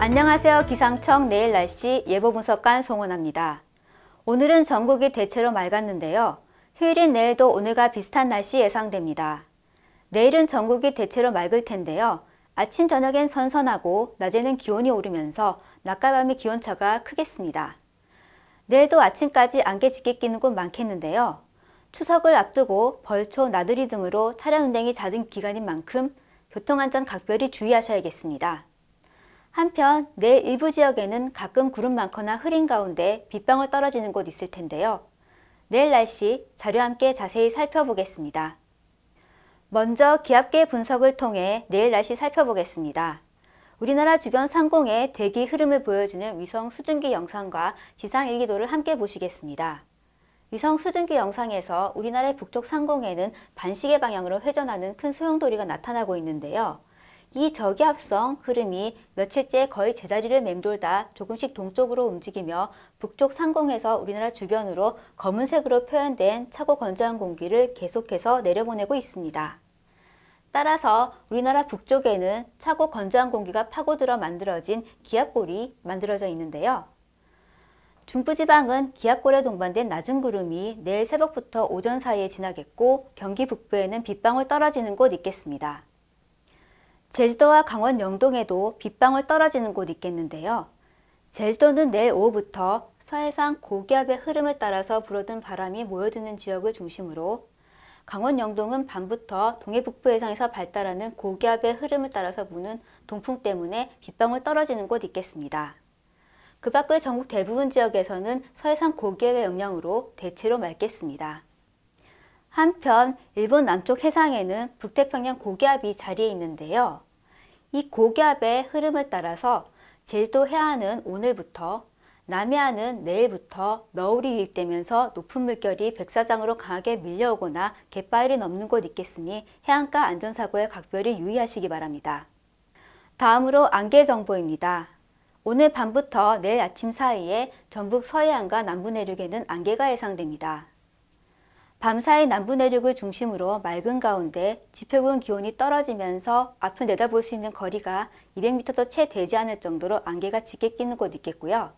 안녕하세요. 기상청 내일 날씨 예보 분석관 송원아입니다. 오늘은 전국이 대체로 맑았는데요. 휴일인 내일도 오늘과 비슷한 날씨 예상됩니다. 내일은 전국이 대체로 맑을 텐데요. 아침 저녁엔 선선하고 낮에는 기온이 오르면서 낮과 밤의 기온차가 크겠습니다. 내일도 아침까지 안개짙게 끼는 곳 많겠는데요. 추석을 앞두고 벌초, 나들이 등으로 차량 운행이 잦은 기간인 만큼 교통안전 각별히 주의하셔야겠습니다. 한편 내 일부 지역에는 가끔 구름 많거나 흐린 가운데 빗방울 떨어지는 곳 있을 텐데요. 내일 날씨 자료 함께 자세히 살펴보겠습니다. 먼저 기압계 분석을 통해 내일 날씨 살펴보겠습니다. 우리나라 주변 상공의 대기 흐름을 보여주는 위성 수증기 영상과 지상 일기도를 함께 보시겠습니다. 위성 수증기 영상에서 우리나라의 북쪽 상공에는 반시계 방향으로 회전하는 큰 소용돌이가 나타나고 있는데요. 이 저기압성 흐름이 며칠째 거의 제자리를 맴돌다 조금씩 동쪽으로 움직이며 북쪽 상공에서 우리나라 주변으로 검은색으로 표현된 차고 건조한 공기를 계속해서 내려보내고 있습니다. 따라서 우리나라 북쪽에는 차고 건조한 공기가 파고들어 만들어진 기압골이 만들어져 있는데요. 중부지방은 기압골에 동반된 낮은 구름이 내일 새벽부터 오전 사이에 지나겠고 경기 북부에는 빗방울 떨어지는 곳 있겠습니다. 제주도와 강원 영동에도 빗방울 떨어지는 곳 있겠는데요. 제주도는 내일 오후부터 서해상 고기압의 흐름을 따라서 불어든 바람이 모여드는 지역을 중심으로 강원 영동은 밤부터 동해 북부 해상에서 발달하는 고기압의 흐름을 따라서 부는 동풍 때문에 빗방울 떨어지는 곳 있겠습니다. 그 밖의 전국 대부분 지역에서는 서해상 고기압의 영향으로 대체로 맑겠습니다. 한편 일본 남쪽 해상에는 북태평양 고기압이 자리해 있는데요. 이 고기압의 흐름을 따라서 제주도 해안은 오늘부터 남해안은 내일부터 너울이 유입되면서 높은 물결이 백사장으로 강하게 밀려오거나 갯바위를 넘는 곳 있겠으니 해안가 안전사고에 각별히 유의하시기 바랍니다. 다음으로 안개 정보입니다. 오늘 밤부터 내일 아침 사이에 전북 서해안과 남부 내륙에는 안개가 예상됩니다. 밤사이 남부 내륙을 중심으로 맑은 가운데 지표군 기온이 떨어지면서 앞을 내다볼 수 있는 거리가 200m도 채 되지 않을 정도로 안개가 짙게 끼는 곳 있겠고요.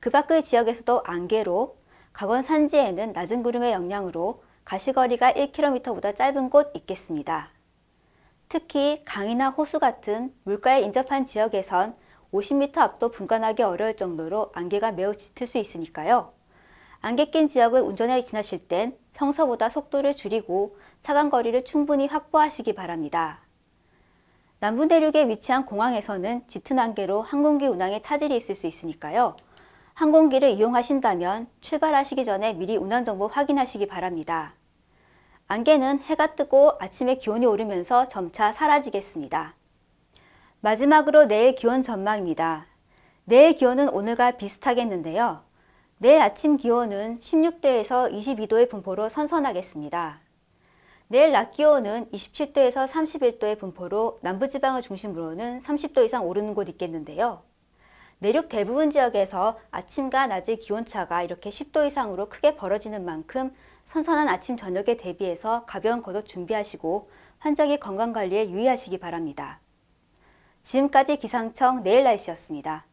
그 밖의 지역에서도 안개로 강원 산지에는 낮은 구름의 영향으로 가시거리가 1km보다 짧은 곳 있겠습니다. 특히 강이나 호수 같은 물가에 인접한 지역에선 50m 앞도 분간하기 어려울 정도로 안개가 매우 짙을 수 있으니까요. 안개 낀 지역을 운전해 지나실 땐 평소보다 속도를 줄이고 차간 거리를 충분히 확보하시기 바랍니다. 남부 대륙에 위치한 공항에서는 짙은 안개로 항공기 운항에 차질이 있을 수 있으니까요. 항공기를 이용하신다면 출발하시기 전에 미리 운항 정보 확인하시기 바랍니다. 안개는 해가 뜨고 아침에 기온이 오르면서 점차 사라지겠습니다. 마지막으로 내일 기온 전망입니다. 내일 기온은 오늘과 비슷하겠는데요. 내일 아침 기온은 16도에서 22도의 분포로 선선하겠습니다. 내일 낮 기온은 27도에서 31도의 분포로 남부지방을 중심으로는 30도 이상 오르는 곳 있겠는데요. 내륙 대부분 지역에서 아침과 낮의 기온차가 이렇게 10도 이상으로 크게 벌어지는 만큼 선선한 아침 저녁에 대비해서 가벼운 겉옷 준비하시고 환절기 건강관리에 유의하시기 바랍니다. 지금까지 기상청 내일 날씨였습니다.